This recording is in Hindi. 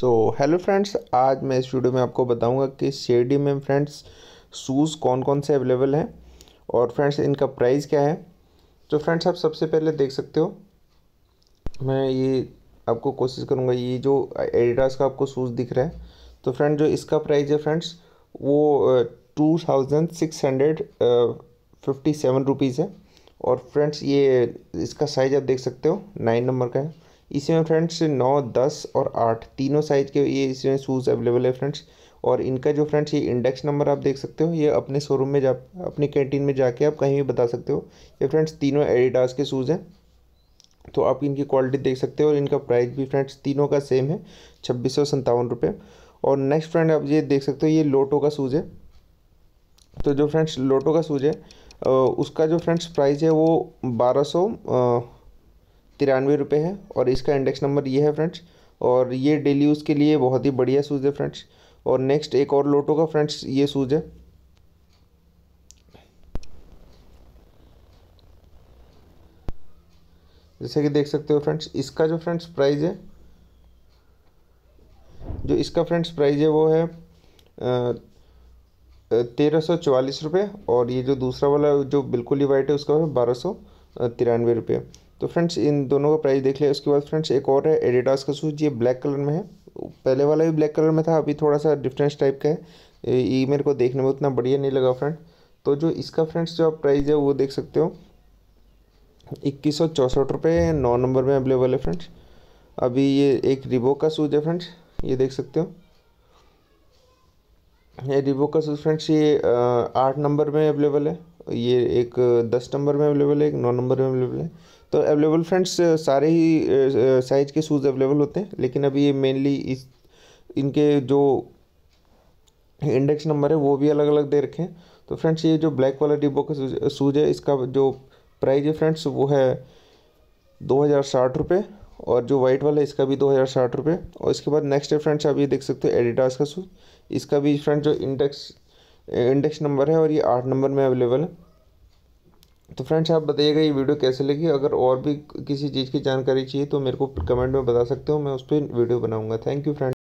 सो हेलो फ्रेंड्स आज मैं इस वीडियो में आपको बताऊंगा कि शेडी में फ्रेंड्स शूज़ कौन कौन से अवेलेबल हैं और फ्रेंड्स इनका प्राइस क्या है तो फ्रेंड्स आप सबसे पहले देख सकते हो मैं ये आपको कोशिश करूँगा ये जो एडिडास का आपको शूज़ दिख रहा है तो फ्रेंड जो इसका प्राइस है फ्रेंड्स वो two thousand six hundred fifty seven rupees है और फ्रेंड्स ये इसका साइज़ आप देख सकते हो नाइन नंबर का है इसी में फ्रेंड्स नौ दस और आठ तीनों साइज के ये इसमें शूज़ अवेलेबल है फ्रेंड्स और इनका जो फ्रेंड्स ये इंडेक्स नंबर आप देख सकते हो ये अपने शोरूम में जा अपनी कैंटीन में जाके आप कहीं भी बता सकते हो ये फ्रेंड्स तीनों एडिडास के शूज़ हैं तो आप इनकी क्वालिटी देख सकते हो और इनका प्राइस भी फ्रेंड्स तीनों का सेम है छब्बीस सौ सत्तावन रुपये और नेक्स्ट फ्रेंड आप ये देख सकते हो ये लोटो का शूज़ है तो जो फ्रेंड्स लोटो का शूज़ है उसका जो फ्रेंड्स प्राइस है वो बारह सौ तिरानवे रुपये है और इसका इंडेक्स नंबर ये है फ्रेंड्स और ये डेली यूज़ के लिए बहुत ही बढ़िया शूज़ है फ्रेंड्स और नेक्स्ट एक और लोटो का फ्रेंड्स ये शूज़ है जैसे कि देख सकते हो फ्रेंड्स इसका जो फ्रेंड्स प्राइस है जो इसका फ्रेंड्स प्राइस है वो है तेरह सौ चवालीस रुपये और ये जो दूसरा वाला जो बिल्कुल ही वाइट है उसका है बारह सौ तिरानवे रुपये तो फ्रेंड्स इन दोनों का प्राइस देख लिया उसके बाद फ्रेंड्स एक और है एडिडास का शूज़ ये ब्लैक कलर में है पहले वाला भी ब्लैक कलर में था अभी थोड़ा सा डिफरेंस टाइप का है ये मेरे को देखने में उतना बढ़िया नहीं लगा फ्रेंड तो जो इसका फ्रेंड्स जो आप प्राइस है वो देख सकते हो इक्कीस सौ चौंसठ रुपये नौ नंबर में अवेलेबल है फ्रेंड्स अभी ये एक रिबो का शूज़ है फ्रेंड्स ये देख सकते हो ये रिबो का शूज़ फ्रेंड्स ये आठ नंबर में अवेलेबल है ये एक दस नंबर में अवेलेबल है एक नौ नंबर में अवेलेबल है तो अवेलेबल फ्रेंड्स सारे ही साइज के शूज़ अवेलेबल होते हैं लेकिन अभी ये मेनली इस इनके जो इंडेक्स नंबर है वो भी अलग अलग दे रखे हैं तो फ्रेंड्स ये जो ब्लैक वाला डिब्बो का शूज है इसका जो प्राइस है फ्रेंड्स वो है दो हज़ार साठ रुपये और जो वाइट वाला है इसका भी दो हज़ार साठ रुपये और इसके बाद नेक्स्ट है फ्रेंड्स आप ये देख सकते हो एडिडास का शूज़ इसका भी फ्रेंड्स जो इंडेक्स इंडेक्स नंबर है और ये आठ नंबर में अवेलेबल है तो फ्रेंड्स आप बताइएगा ये वीडियो कैसे लगी अगर और भी किसी चीज़ की जानकारी चाहिए तो मेरे को कमेंट में बता सकते हो मैं उस पर वीडियो बनाऊँगा थैंक यू फ्रेंड